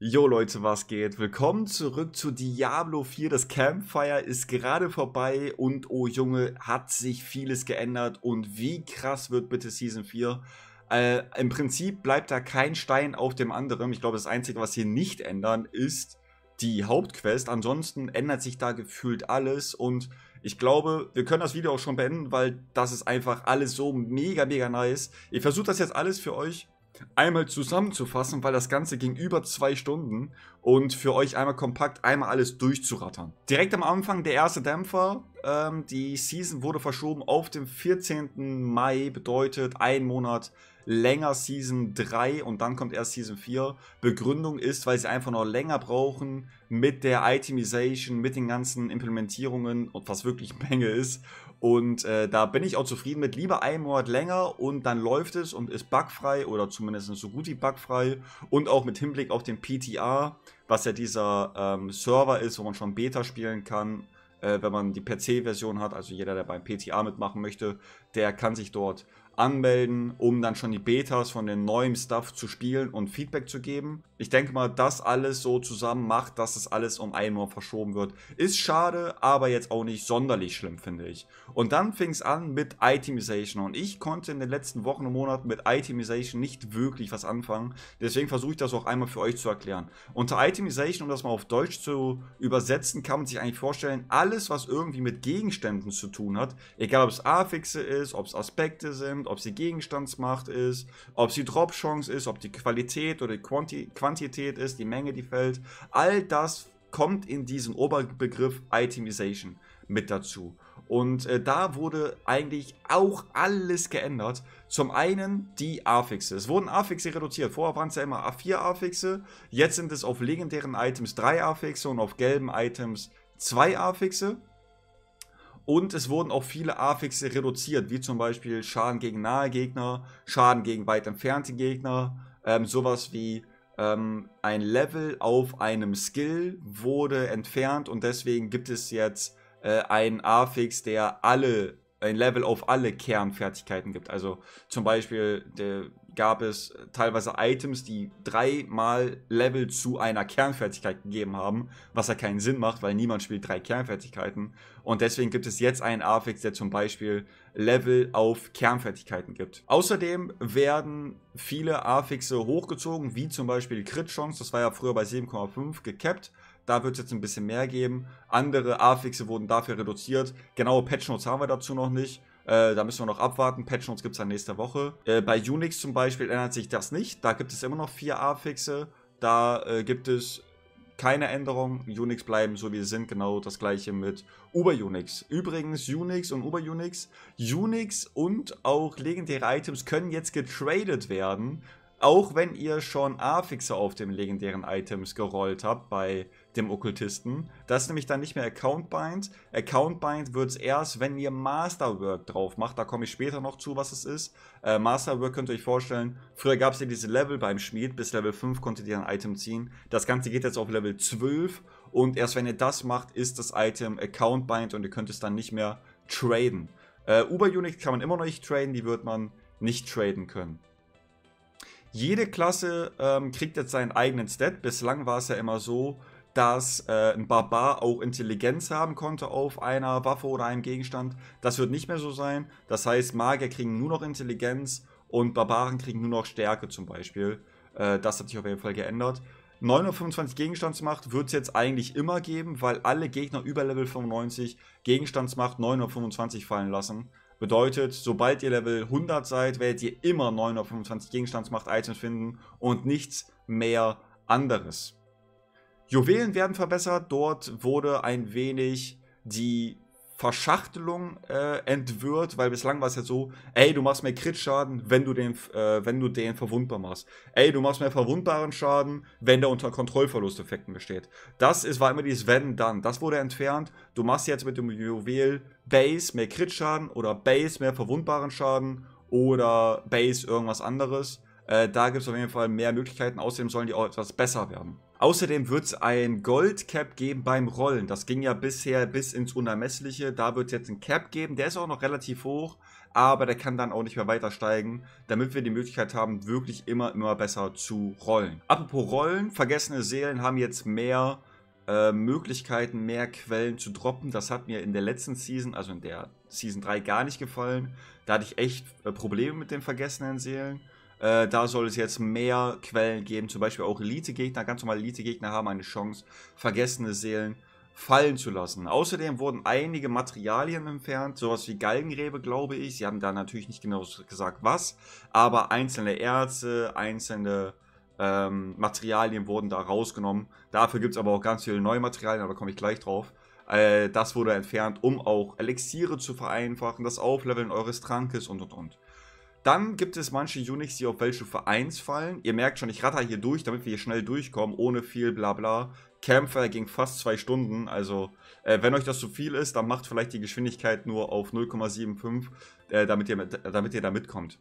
Jo Leute, was geht? Willkommen zurück zu Diablo 4. Das Campfire ist gerade vorbei und oh Junge, hat sich vieles geändert und wie krass wird bitte Season 4? Äh, Im Prinzip bleibt da kein Stein auf dem anderen. Ich glaube, das Einzige, was sie nicht ändern, ist die Hauptquest. Ansonsten ändert sich da gefühlt alles und ich glaube, wir können das Video auch schon beenden, weil das ist einfach alles so mega, mega nice. Ich versuche das jetzt alles für euch einmal zusammenzufassen, weil das Ganze ging über zwei Stunden und für euch einmal kompakt einmal alles durchzurattern. Direkt am Anfang der erste Dämpfer. Ähm, die Season wurde verschoben auf den 14. Mai, bedeutet ein Monat länger Season 3 und dann kommt erst Season 4. Begründung ist, weil sie einfach noch länger brauchen mit der Itemization, mit den ganzen Implementierungen und was wirklich Menge ist und äh, da bin ich auch zufrieden mit. Lieber einen Monat länger und dann läuft es und ist bugfrei oder zumindest so gut wie bugfrei. Und auch mit Hinblick auf den PTA, was ja dieser ähm, Server ist, wo man schon Beta spielen kann, äh, wenn man die PC-Version hat. Also jeder, der beim PTA mitmachen möchte, der kann sich dort anmelden, um dann schon die Betas von dem neuen Stuff zu spielen und Feedback zu geben ich denke mal, das alles so zusammen macht, dass das alles um einmal verschoben wird. Ist schade, aber jetzt auch nicht sonderlich schlimm, finde ich. Und dann fing es an mit Itemization. Und ich konnte in den letzten Wochen und Monaten mit Itemization nicht wirklich was anfangen. Deswegen versuche ich das auch einmal für euch zu erklären. Unter Itemization, um das mal auf Deutsch zu übersetzen, kann man sich eigentlich vorstellen, alles, was irgendwie mit Gegenständen zu tun hat, egal ob es Affixe ist, ob es Aspekte sind, ob sie Gegenstandsmacht ist, ob sie Dropchance ist, ob die Qualität oder die Quantität Quantität ist, die Menge, die fällt. All das kommt in diesen Oberbegriff Itemization mit dazu. Und äh, da wurde eigentlich auch alles geändert. Zum einen die Affixe. Es wurden Affixe reduziert. Vorher waren es ja immer A4 Affixe. Jetzt sind es auf legendären Items 3 Affixe und auf gelben Items 2 Affixe. Und es wurden auch viele Affixe reduziert, wie zum Beispiel Schaden gegen nahe Gegner, Schaden gegen weit entfernte Gegner, ähm, sowas wie ähm, ein Level auf einem Skill wurde entfernt und deswegen gibt es jetzt äh, einen Affix, der alle, ein Level auf alle Kernfertigkeiten gibt. Also zum Beispiel der, gab es teilweise Items, die dreimal Level zu einer Kernfertigkeit gegeben haben, was ja keinen Sinn macht, weil niemand spielt drei Kernfertigkeiten. Und deswegen gibt es jetzt einen Affix, der zum Beispiel Level auf Kernfertigkeiten gibt. Außerdem werden viele A-Fixe hochgezogen, wie zum Beispiel Crit-Chance, das war ja früher bei 7,5 gecapped. Da wird es jetzt ein bisschen mehr geben. Andere A-Fixe wurden dafür reduziert. Genaue Patchnotes haben wir dazu noch nicht. Äh, da müssen wir noch abwarten. Patch Notes gibt es dann nächste Woche. Äh, bei Unix zum Beispiel ändert sich das nicht. Da gibt es immer noch vier A-Fixe. Da äh, gibt es keine Änderung. Unix bleiben so wie sie sind. Genau das gleiche mit Uber-Unix. Übrigens, Unix und Uber-Unix. Unix und auch legendäre Items können jetzt getradet werden. Auch wenn ihr schon a fixer auf dem legendären Items gerollt habt bei dem Okkultisten. Das ist nämlich dann nicht mehr Account Bind. Account Bind wird es erst, wenn ihr Masterwork drauf macht. Da komme ich später noch zu, was es ist. Äh, Masterwork könnt ihr euch vorstellen. Früher gab es ja diese Level beim Schmied. Bis Level 5 konntet ihr ein Item ziehen. Das Ganze geht jetzt auf Level 12. Und erst wenn ihr das macht, ist das Item Account Bind und ihr könnt es dann nicht mehr traden. Äh, Uber-Unit kann man immer noch nicht traden. Die wird man nicht traden können. Jede Klasse ähm, kriegt jetzt seinen eigenen Stat. Bislang war es ja immer so, dass äh, ein Barbar auch Intelligenz haben konnte auf einer Waffe oder einem Gegenstand. Das wird nicht mehr so sein. Das heißt, Magier kriegen nur noch Intelligenz und Barbaren kriegen nur noch Stärke zum Beispiel. Äh, das hat sich auf jeden Fall geändert. 925 Gegenstandsmacht wird es jetzt eigentlich immer geben, weil alle Gegner über Level 95 Gegenstandsmacht 925 fallen lassen. Bedeutet, sobald ihr Level 100 seid, werdet ihr immer 925 Gegenstandsmacht-Items finden und nichts mehr anderes. Juwelen werden verbessert. Dort wurde ein wenig die Verschachtelung äh, entwirrt, weil bislang war es ja so, ey, du machst mehr Crit-Schaden, wenn du den, äh, wenn du den verwundbar machst. Ey, du machst mehr verwundbaren Schaden, wenn der unter Kontrollverlusteffekten besteht. Das ist, war immer dieses Wenn, dann. Das wurde entfernt. Du machst jetzt mit dem Juwel Base mehr Crit-Schaden oder Base mehr verwundbaren Schaden oder Base irgendwas anderes. Äh, da gibt es auf jeden Fall mehr Möglichkeiten. Außerdem sollen die auch etwas besser werden. Außerdem wird es ein Gold-Cap geben beim Rollen. Das ging ja bisher bis ins Unermessliche. Da wird es jetzt ein Cap geben. Der ist auch noch relativ hoch, aber der kann dann auch nicht mehr weiter steigen, damit wir die Möglichkeit haben, wirklich immer, immer besser zu rollen. Apropos Rollen, vergessene Seelen haben jetzt mehr äh, Möglichkeiten, mehr Quellen zu droppen. Das hat mir in der letzten Season, also in der Season 3, gar nicht gefallen. Da hatte ich echt äh, Probleme mit den vergessenen Seelen. Äh, da soll es jetzt mehr Quellen geben, zum Beispiel auch Elite-Gegner. Ganz normale Elite-Gegner haben eine Chance, vergessene Seelen fallen zu lassen. Außerdem wurden einige Materialien entfernt, sowas wie Galgengräbe, glaube ich. Sie haben da natürlich nicht genau gesagt, was, aber einzelne Erze, einzelne ähm, Materialien wurden da rausgenommen. Dafür gibt es aber auch ganz viele neue Materialien, aber da komme ich gleich drauf. Äh, das wurde entfernt, um auch Elixiere zu vereinfachen, das Aufleveln eures Trankes und und und. Dann gibt es manche Unix, die auf Weltstufe 1 fallen. Ihr merkt schon, ich ratter hier durch, damit wir hier schnell durchkommen, ohne viel Blabla. Campfire ging fast zwei Stunden, also äh, wenn euch das zu viel ist, dann macht vielleicht die Geschwindigkeit nur auf 0,75, äh, damit, ihr, damit ihr da mitkommt.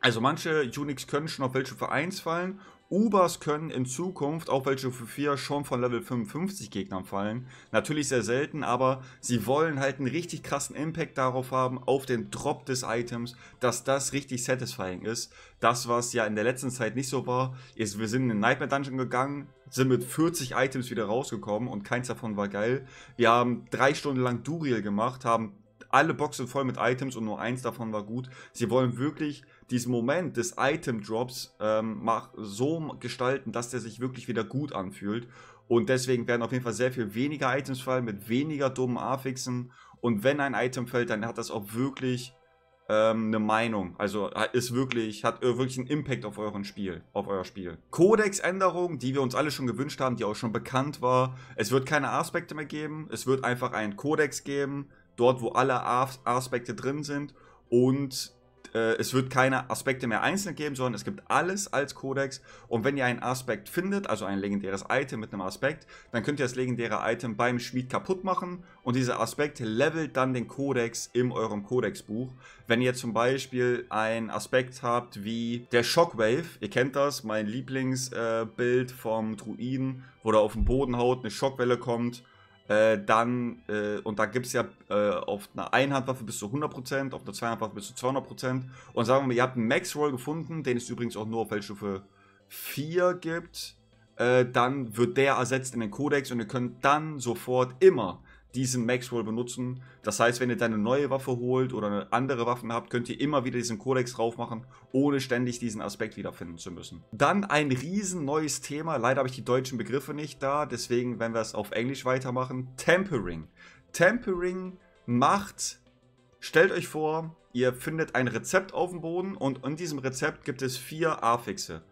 Also manche Unix können schon auf Weltstufe 1 fallen Ubers können in Zukunft, auch welche für 4 schon von Level 55 Gegnern fallen, natürlich sehr selten, aber sie wollen halt einen richtig krassen Impact darauf haben, auf den Drop des Items, dass das richtig satisfying ist. Das, was ja in der letzten Zeit nicht so war, ist, wir sind in den Nightmare Dungeon gegangen, sind mit 40 Items wieder rausgekommen und keins davon war geil. Wir haben drei Stunden lang Duriel gemacht, haben alle Boxen voll mit Items und nur eins davon war gut. Sie wollen wirklich diesen Moment des Item-Drops ähm, so gestalten, dass der sich wirklich wieder gut anfühlt. Und deswegen werden auf jeden Fall sehr viel weniger Items fallen mit weniger dummen Affixen. Und wenn ein Item fällt, dann hat das auch wirklich ähm, eine Meinung. Also ist wirklich, hat äh, wirklich einen Impact auf euren Spiel, auf euer Spiel. Codex-Änderung, die wir uns alle schon gewünscht haben, die auch schon bekannt war. Es wird keine Aspekte mehr geben. Es wird einfach einen Codex geben, dort wo alle Aspekte drin sind. Und äh, es wird keine Aspekte mehr einzeln geben, sondern es gibt alles als Kodex. Und wenn ihr einen Aspekt findet, also ein legendäres Item mit einem Aspekt, dann könnt ihr das legendäre Item beim Schmied kaputt machen. Und dieser Aspekt levelt dann den Kodex in eurem Kodexbuch. Wenn ihr zum Beispiel einen Aspekt habt wie der Shockwave, ihr kennt das, mein Lieblingsbild äh, vom Druiden, wo er auf den Boden haut, eine Schockwelle kommt äh, dann, äh, und da gibt es ja äh, auf einer Einhandwaffe bis zu 100%, auf einer Zweihandwaffe bis zu 200%. Und sagen wir mal, ihr habt einen Max-Roll gefunden, den es übrigens auch nur auf Feldstufe 4 gibt. Äh, dann wird der ersetzt in den Kodex und ihr könnt dann sofort immer diesen Max Roll benutzen. Das heißt, wenn ihr deine neue Waffe holt oder andere Waffen habt, könnt ihr immer wieder diesen Kodex drauf machen, ohne ständig diesen Aspekt wiederfinden zu müssen. Dann ein riesen neues Thema. Leider habe ich die deutschen Begriffe nicht da, deswegen werden wir es auf Englisch weitermachen. Tempering. Tempering macht, stellt euch vor, ihr findet ein Rezept auf dem Boden und in diesem Rezept gibt es vier Affixe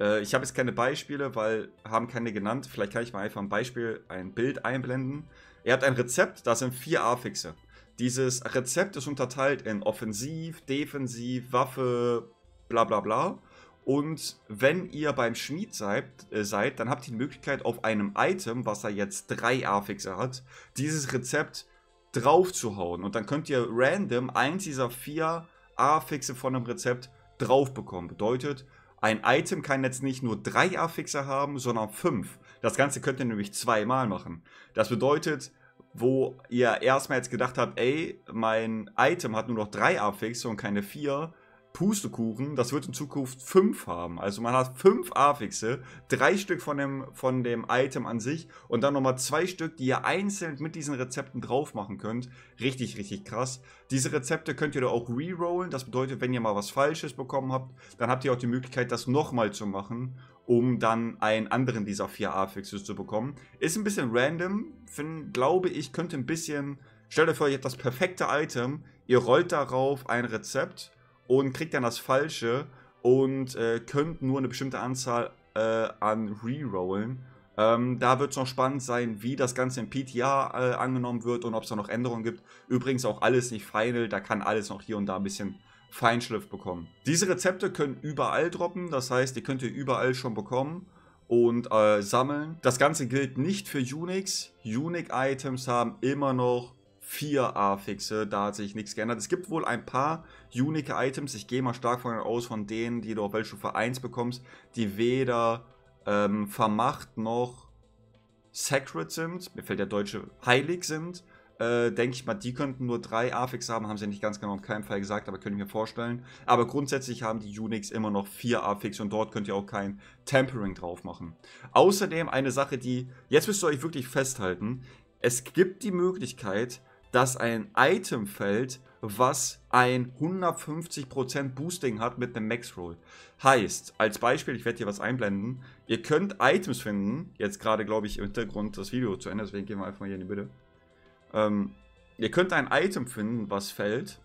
äh, ich habe jetzt keine Beispiele, weil haben keine genannt. Vielleicht kann ich mal einfach ein Beispiel, ein Bild einblenden. Ihr hat ein Rezept, da sind vier A-Fixe. Dieses Rezept ist unterteilt in Offensiv, Defensiv, Waffe, bla bla bla. Und wenn ihr beim Schmied seid, äh, seid, dann habt ihr die Möglichkeit, auf einem Item, was er jetzt drei A-Fixe hat, dieses Rezept draufzuhauen. Und dann könnt ihr random eins dieser vier A-Fixe von einem Rezept drauf bekommen. Bedeutet, ein Item kann jetzt nicht nur drei A-Fixe haben, sondern fünf. Das Ganze könnt ihr nämlich zweimal machen. Das bedeutet, wo ihr erstmal jetzt gedacht habt, ey, mein Item hat nur noch drei Affixe und keine vier. Pustekuchen, das wird in Zukunft fünf haben. Also man hat fünf Affixe, drei Stück von dem, von dem Item an sich und dann nochmal zwei Stück, die ihr einzeln mit diesen Rezepten drauf machen könnt. Richtig, richtig krass. Diese Rezepte könnt ihr da auch rerollen. Das bedeutet, wenn ihr mal was Falsches bekommen habt, dann habt ihr auch die Möglichkeit, das nochmal zu machen um dann einen anderen dieser vier A-Fixes zu bekommen. Ist ein bisschen random, find, glaube ich, könnte ein bisschen... Stellt euch vor, ihr habt das perfekte Item, ihr rollt darauf ein Rezept und kriegt dann das Falsche und äh, könnt nur eine bestimmte Anzahl äh, an Rerollen. Ähm, da wird es noch spannend sein, wie das Ganze im PTR äh, angenommen wird und ob es da noch Änderungen gibt. Übrigens auch alles nicht final, da kann alles noch hier und da ein bisschen Feinschliff bekommen. Diese Rezepte können überall droppen, das heißt, die könnt ihr überall schon bekommen und äh, sammeln. Das Ganze gilt nicht für Unix. Unix-Items haben immer noch 4 A-Fixe, da hat sich nichts geändert. Es gibt wohl ein paar Unique-Items, ich gehe mal stark von aus, von denen, die du auf Weltstufe 1 bekommst, die weder ähm, vermacht noch sacred sind, mir fällt der deutsche heilig sind, äh, denke ich mal, die könnten nur drei AFIX haben, haben sie nicht ganz genau im Fall gesagt, aber könnte ich mir vorstellen. Aber grundsätzlich haben die Unix immer noch vier AFIX und dort könnt ihr auch kein Tampering drauf machen. Außerdem eine Sache, die, jetzt müsst ihr euch wirklich festhalten, es gibt die Möglichkeit, dass ein Item fällt, was ein 150% Boosting hat mit einem Max-Roll. Heißt, als Beispiel, ich werde hier was einblenden, ihr könnt Items finden, jetzt gerade glaube ich im Hintergrund das Video zu Ende, deswegen gehen wir einfach mal hier in die Mitte. Ähm, ihr könnt ein Item finden, was fällt,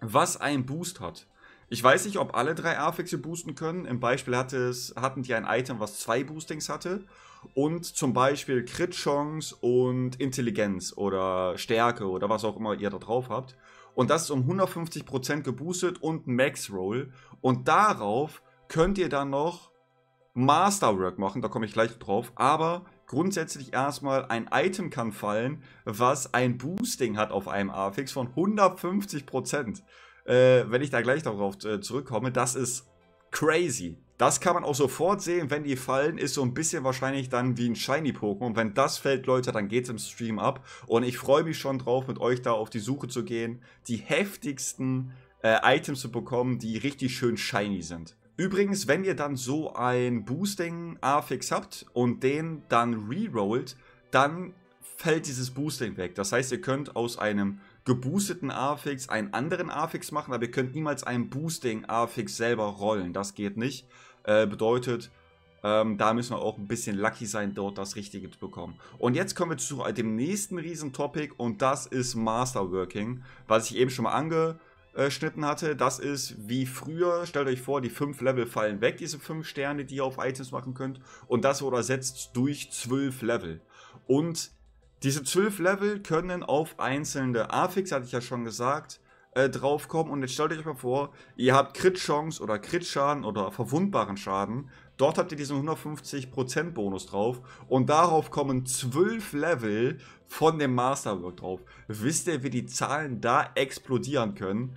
was einen Boost hat. Ich weiß nicht, ob alle drei Affixe boosten können. Im Beispiel hatte es, hatten die ein Item, was zwei Boostings hatte. Und zum Beispiel Crit-Chance und Intelligenz oder Stärke oder was auch immer ihr da drauf habt. Und das ist um 150% geboostet und Max-Roll. Und darauf könnt ihr dann noch Masterwork machen, da komme ich gleich drauf. Aber grundsätzlich erstmal ein Item kann fallen, was ein Boosting hat auf einem Affix von 150%. Äh, wenn ich da gleich darauf äh, zurückkomme, das ist crazy. Das kann man auch sofort sehen, wenn die fallen, ist so ein bisschen wahrscheinlich dann wie ein Shiny-Pokémon. Wenn das fällt, Leute, dann geht's im Stream ab. Und ich freue mich schon drauf, mit euch da auf die Suche zu gehen, die heftigsten äh, Items zu bekommen, die richtig schön shiny sind. Übrigens, wenn ihr dann so ein Boosting-Affix habt und den dann rerollt, dann fällt dieses Boosting weg. Das heißt, ihr könnt aus einem geboosteten Affix einen anderen Affix machen, aber ihr könnt niemals einen Boosting-Affix selber rollen. Das geht nicht. Äh, bedeutet, ähm, da müssen wir auch ein bisschen lucky sein, dort das Richtige zu bekommen. Und jetzt kommen wir zu dem nächsten Riesentopic und das ist Masterworking, was ich eben schon mal ange äh, Schnitten hatte. Das ist wie früher, stellt euch vor, die fünf Level fallen weg, diese fünf Sterne, die ihr auf Items machen könnt. Und das oder setzt durch zwölf Level. Und diese zwölf Level können auf einzelne Affix, hatte ich ja schon gesagt, äh, draufkommen. Und jetzt stellt euch mal vor, ihr habt Crit-Chance oder Crit-Schaden oder verwundbaren Schaden Dort habt ihr diesen 150% Bonus drauf und darauf kommen 12 Level von dem Masterwork drauf. Wisst ihr, wie die Zahlen da explodieren können?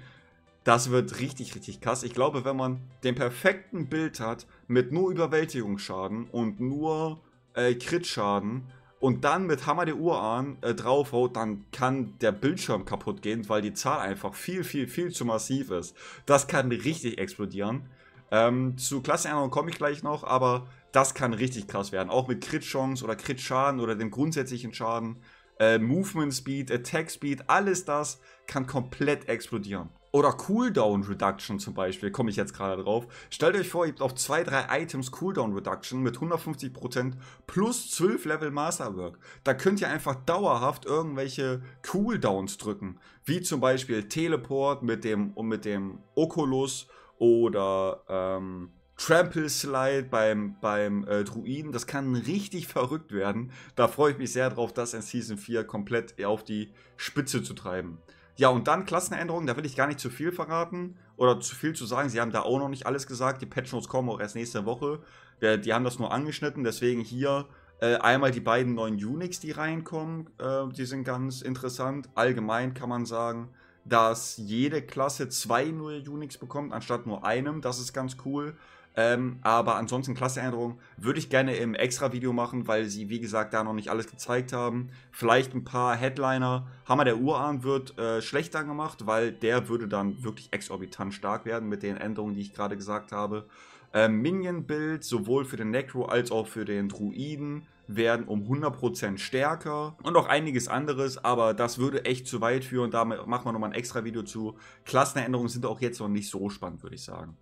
Das wird richtig, richtig krass. Ich glaube, wenn man den perfekten Bild hat mit nur Überwältigungsschaden und nur äh, Crit-Schaden, und dann mit Hammer der Urahn äh, draufhaut, dann kann der Bildschirm kaputt gehen, weil die Zahl einfach viel, viel, viel zu massiv ist. Das kann richtig explodieren. Ähm, zu Klassenänderung komme ich gleich noch, aber das kann richtig krass werden. Auch mit Crit-Chance oder Crit-Schaden oder dem grundsätzlichen Schaden. Äh, Movement Speed, Attack Speed, alles das kann komplett explodieren. Oder Cooldown Reduction zum Beispiel, komme ich jetzt gerade drauf. Stellt euch vor, ihr habt auf 2-3 Items Cooldown Reduction mit 150% plus 12 Level Masterwork. Da könnt ihr einfach dauerhaft irgendwelche Cooldowns drücken. Wie zum Beispiel Teleport mit dem, mit dem Oculus oder ähm, Trample Slide beim, beim äh, Druiden. Das kann richtig verrückt werden. Da freue ich mich sehr drauf, das in Season 4 komplett auf die Spitze zu treiben. Ja, und dann Klassenänderungen, da will ich gar nicht zu viel verraten oder zu viel zu sagen. Sie haben da auch noch nicht alles gesagt. Die Patch Notes kommen auch erst nächste Woche. die haben das nur angeschnitten, deswegen hier äh, einmal die beiden neuen Unix, die reinkommen, äh, die sind ganz interessant. Allgemein kann man sagen, dass jede Klasse zwei neue Unix bekommt, anstatt nur einem. Das ist ganz cool. Ähm, aber ansonsten Klasseänderungen würde ich gerne im extra Video machen, weil sie, wie gesagt, da noch nicht alles gezeigt haben. Vielleicht ein paar Headliner. Hammer der Urahn wird äh, schlechter gemacht, weil der würde dann wirklich exorbitant stark werden mit den Änderungen, die ich gerade gesagt habe. Ähm, Minion-Build, sowohl für den Necro als auch für den Druiden werden um 100% stärker und auch einiges anderes, aber das würde echt zu weit führen. Da machen wir nochmal ein extra Video zu. Klassenänderungen sind auch jetzt noch nicht so spannend, würde ich sagen.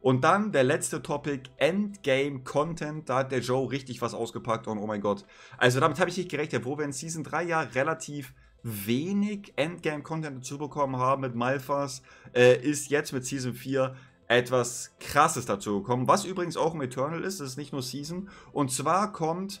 Und dann der letzte Topic, Endgame Content. Da hat der Joe richtig was ausgepackt und oh mein Gott. Also damit habe ich nicht gerechnet, wo wir in Season 3 ja relativ wenig Endgame-Content dazu bekommen haben mit Malfas, äh, ist jetzt mit Season 4 etwas Krasses dazu gekommen, was übrigens auch im Eternal ist, es ist nicht nur Season. Und zwar kommt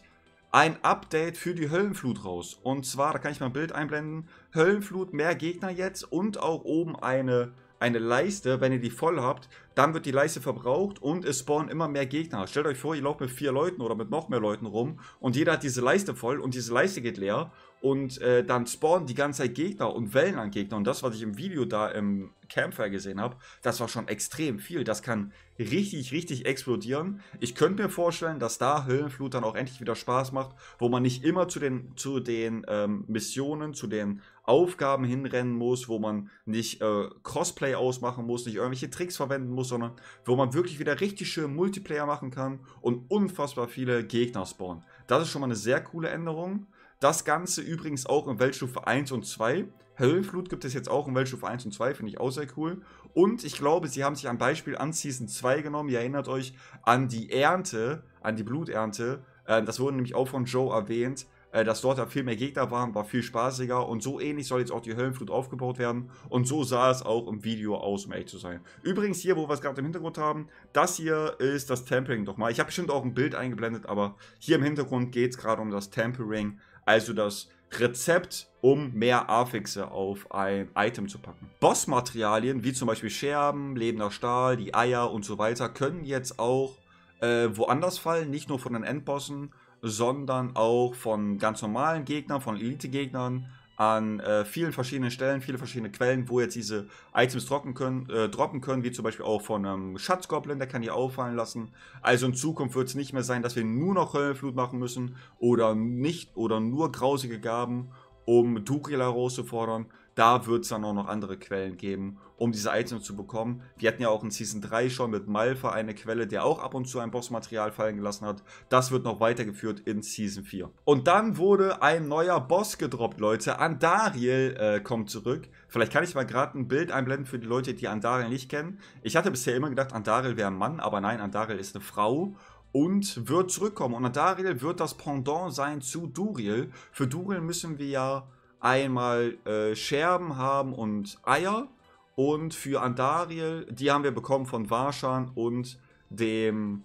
ein Update für die Höllenflut raus. Und zwar, da kann ich mal ein Bild einblenden, Höllenflut, mehr Gegner jetzt und auch oben eine, eine Leiste, wenn ihr die voll habt, dann wird die Leiste verbraucht und es spawnen immer mehr Gegner. Stellt euch vor, ihr lauft mit vier Leuten oder mit noch mehr Leuten rum und jeder hat diese Leiste voll und diese Leiste geht leer und äh, dann spawnen die ganze Zeit Gegner und Wellen an Gegner. Und das, was ich im Video da im Campfire gesehen habe, das war schon extrem viel. Das kann richtig, richtig explodieren. Ich könnte mir vorstellen, dass da Höllenflut dann auch endlich wieder Spaß macht, wo man nicht immer zu den, zu den ähm, Missionen, zu den Aufgaben hinrennen muss, wo man nicht äh, Crossplay ausmachen muss, nicht irgendwelche Tricks verwenden muss, sondern wo man wirklich wieder richtig schön Multiplayer machen kann und unfassbar viele Gegner spawnen. Das ist schon mal eine sehr coole Änderung. Das Ganze übrigens auch in Weltstufe 1 und 2. Höllenflut gibt es jetzt auch in Weltstufe 1 und 2, finde ich auch sehr cool. Und ich glaube, sie haben sich ein Beispiel an Season 2 genommen. Ihr erinnert euch an die Ernte, an die Bluternte. Äh, das wurde nämlich auch von Joe erwähnt äh, dass dort ja viel mehr Gegner waren, war viel spaßiger und so ähnlich soll jetzt auch die Höllenflut aufgebaut werden und so sah es auch im Video aus, um ehrlich zu sein. Übrigens hier, wo wir es gerade im Hintergrund haben, das hier ist das Tempering doch mal. Ich habe bestimmt auch ein Bild eingeblendet, aber hier im Hintergrund geht es gerade um das Tempering, also das Rezept, um mehr Affixe auf ein Item zu packen. Bossmaterialien, wie zum Beispiel Scherben, lebender Stahl, die Eier und so weiter, können jetzt auch äh, woanders fallen, nicht nur von den Endbossen sondern auch von ganz normalen Gegnern, von Elite-Gegnern an äh, vielen verschiedenen Stellen, viele verschiedene Quellen, wo jetzt diese Items droppen können, äh, droppen können wie zum Beispiel auch von einem ähm, Schatzgoblin, der kann die auffallen lassen. Also in Zukunft wird es nicht mehr sein, dass wir nur noch Höllenflut machen müssen oder nicht oder nur grausige Gaben, um Durilaros herauszufordern. Da wird es dann auch noch andere Quellen geben um diese Items zu bekommen. Wir hatten ja auch in Season 3 schon mit Malfa eine Quelle, der auch ab und zu ein Bossmaterial fallen gelassen hat. Das wird noch weitergeführt in Season 4. Und dann wurde ein neuer Boss gedroppt, Leute. Andariel äh, kommt zurück. Vielleicht kann ich mal gerade ein Bild einblenden für die Leute, die Andariel nicht kennen. Ich hatte bisher immer gedacht, Andariel wäre ein Mann, aber nein, Andariel ist eine Frau und wird zurückkommen. Und Andariel wird das Pendant sein zu Duriel. Für Duriel müssen wir ja einmal äh, Scherben haben und Eier. Und für Andariel, die haben wir bekommen von Varschan und dem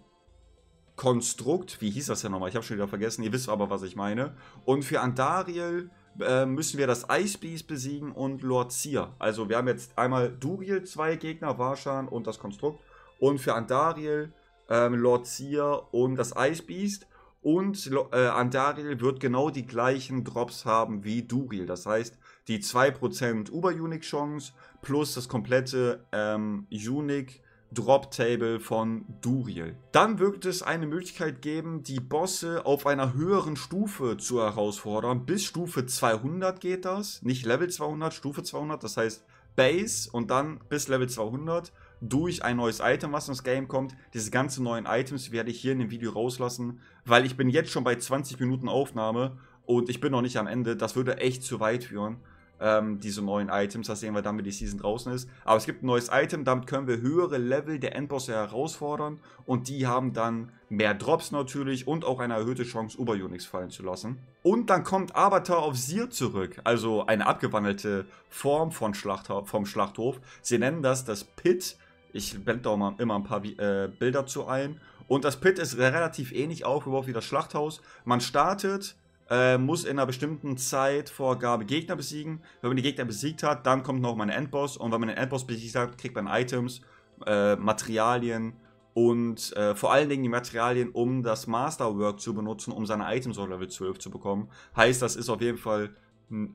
Konstrukt. Wie hieß das ja nochmal? Ich habe schon wieder vergessen. Ihr wisst aber, was ich meine. Und für Andariel äh, müssen wir das Icebeast besiegen und Lord Seer. Also wir haben jetzt einmal Duriel, zwei Gegner, Varschan und das Konstrukt. Und für Andariel, äh, Lord Seer und das Icebeast. Und äh, Andariel wird genau die gleichen Drops haben wie Duriel. Das heißt, die 2% Uber-Unique-Chance plus das komplette ähm, Unique Drop Table von Duriel. Dann wird es eine Möglichkeit geben, die Bosse auf einer höheren Stufe zu herausfordern. Bis Stufe 200 geht das. Nicht Level 200, Stufe 200. Das heißt Base und dann bis Level 200 durch ein neues Item, was ins Game kommt. Diese ganzen neuen Items werde ich hier in dem Video rauslassen, weil ich bin jetzt schon bei 20 Minuten Aufnahme und ich bin noch nicht am Ende. Das würde echt zu weit führen ähm, diese neuen Items. Das sehen wir dann, wenn die Season draußen ist. Aber es gibt ein neues Item, damit können wir höhere Level der Endbosse herausfordern. Und die haben dann mehr Drops natürlich und auch eine erhöhte Chance, Uber-Unix fallen zu lassen. Und dann kommt Avatar of Seer zurück, also eine abgewandelte Form von Schlachthof, vom Schlachthof. Sie nennen das das Pit. Ich blende da mal immer ein paar äh, Bilder zu ein. Und das Pit ist relativ ähnlich aufgebaut wie das Schlachthaus. Man startet äh, muss in einer bestimmten Zeitvorgabe Gegner besiegen. Wenn man die Gegner besiegt hat, dann kommt noch mein Endboss. Und wenn man den Endboss besiegt hat, kriegt man Items, äh, Materialien und äh, vor allen Dingen die Materialien, um das Masterwork zu benutzen, um seine Items auf Level 12 zu bekommen. Heißt, das ist auf jeden Fall,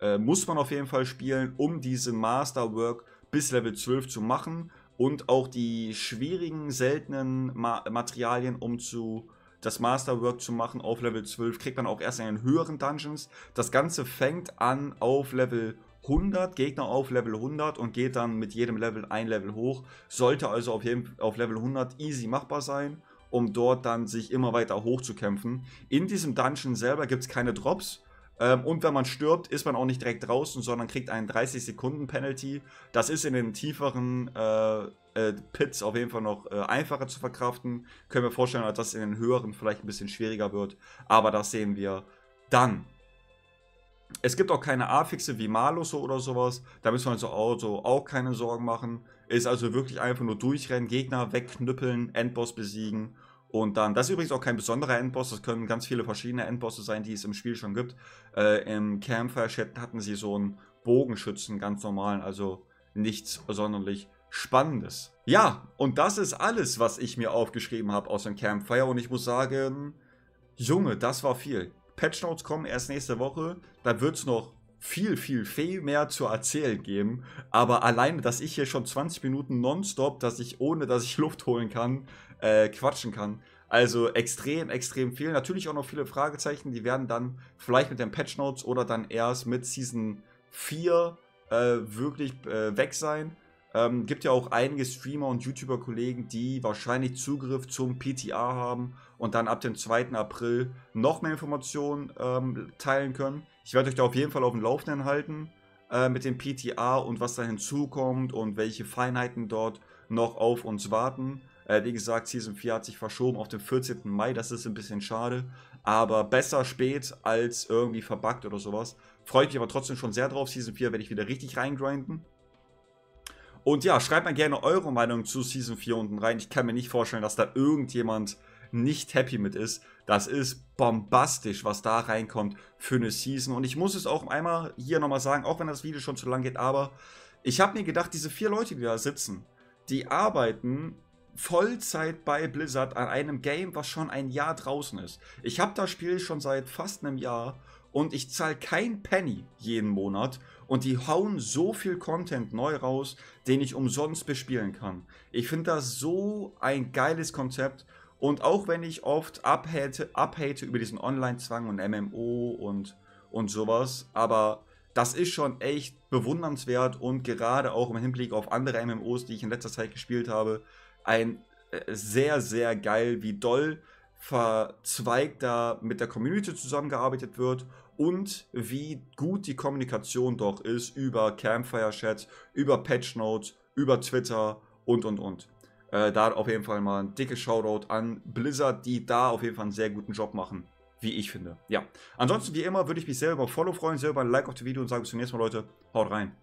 äh, muss man auf jeden Fall spielen, um diesen Masterwork bis Level 12 zu machen. Und auch die schwierigen, seltenen Ma Materialien, um zu das Masterwork zu machen auf Level 12, kriegt man auch erst in den höheren Dungeons. Das Ganze fängt an auf Level 100, Gegner auf Level 100 und geht dann mit jedem Level ein Level hoch. Sollte also auf, jedem, auf Level 100 easy machbar sein, um dort dann sich immer weiter hochzukämpfen. In diesem Dungeon selber gibt es keine Drops. Ähm, und wenn man stirbt, ist man auch nicht direkt draußen, sondern kriegt einen 30 Sekunden Penalty. Das ist in den tieferen äh, äh, Pits auf jeden Fall noch äh, einfacher zu verkraften. Können wir vorstellen, dass das in den höheren vielleicht ein bisschen schwieriger wird. Aber das sehen wir dann. Es gibt auch keine A-Fixe wie Malus oder sowas. Da müssen wir uns also auch keine Sorgen machen. Ist also wirklich einfach nur durchrennen, Gegner wegknüppeln, Endboss besiegen. Und dann, das ist übrigens auch kein besonderer Endboss, das können ganz viele verschiedene Endbosse sein, die es im Spiel schon gibt. Äh, Im Campfire Chat hatten sie so einen Bogenschützen, ganz normalen, also nichts sonderlich Spannendes. Ja, und das ist alles, was ich mir aufgeschrieben habe aus dem Campfire. Und ich muss sagen, Junge, das war viel. Patch Notes kommen erst nächste Woche. Da wird es noch viel, viel, viel mehr zu erzählen geben. Aber alleine, dass ich hier schon 20 Minuten nonstop, dass ich ohne, dass ich Luft holen kann, äh, quatschen kann. Also extrem, extrem viel. Natürlich auch noch viele Fragezeichen. Die werden dann vielleicht mit den Patch Notes oder dann erst mit Season 4 äh, wirklich äh, weg sein. Ähm, gibt ja auch einige Streamer und YouTuber-Kollegen, die wahrscheinlich Zugriff zum PTA haben und dann ab dem 2. April noch mehr Informationen ähm, teilen können. Ich werde euch da auf jeden Fall auf dem Laufenden halten äh, mit dem PTA und was da hinzukommt und welche Feinheiten dort noch auf uns warten. Äh, wie gesagt, Season 4 hat sich verschoben auf den 14. Mai, das ist ein bisschen schade, aber besser spät als irgendwie verbuggt oder sowas. Freut mich aber trotzdem schon sehr drauf. Season 4 werde ich wieder richtig reingrinden. Und ja, schreibt mir gerne eure Meinung zu Season 4 unten rein. Ich kann mir nicht vorstellen, dass da irgendjemand nicht happy mit ist. Das ist bombastisch, was da reinkommt für eine Season. Und ich muss es auch einmal hier nochmal sagen, auch wenn das Video schon zu lang geht, aber ich habe mir gedacht, diese vier Leute, die da sitzen, die arbeiten Vollzeit bei Blizzard an einem Game, was schon ein Jahr draußen ist. Ich habe das Spiel schon seit fast einem Jahr und ich zahle kein Penny jeden Monat und die hauen so viel Content neu raus, den ich umsonst bespielen kann. Ich finde das so ein geiles Konzept. Und auch wenn ich oft abhate, abhate über diesen Online-Zwang und MMO und, und sowas, aber das ist schon echt bewundernswert und gerade auch im Hinblick auf andere MMOs, die ich in letzter Zeit gespielt habe, ein äh, sehr, sehr geil, wie doll verzweigt da mit der Community zusammengearbeitet wird und wie gut die Kommunikation doch ist über Campfire-Chats, über Patch Notes, über Twitter und und und. Äh, da auf jeden Fall mal ein dickes Shoutout an Blizzard, die da auf jeden Fall einen sehr guten Job machen, wie ich finde. Ja, ansonsten wie immer würde ich mich selber über Follow freuen, selber ein Like auf das Video und sage bis zum nächsten Mal, Leute. Haut rein.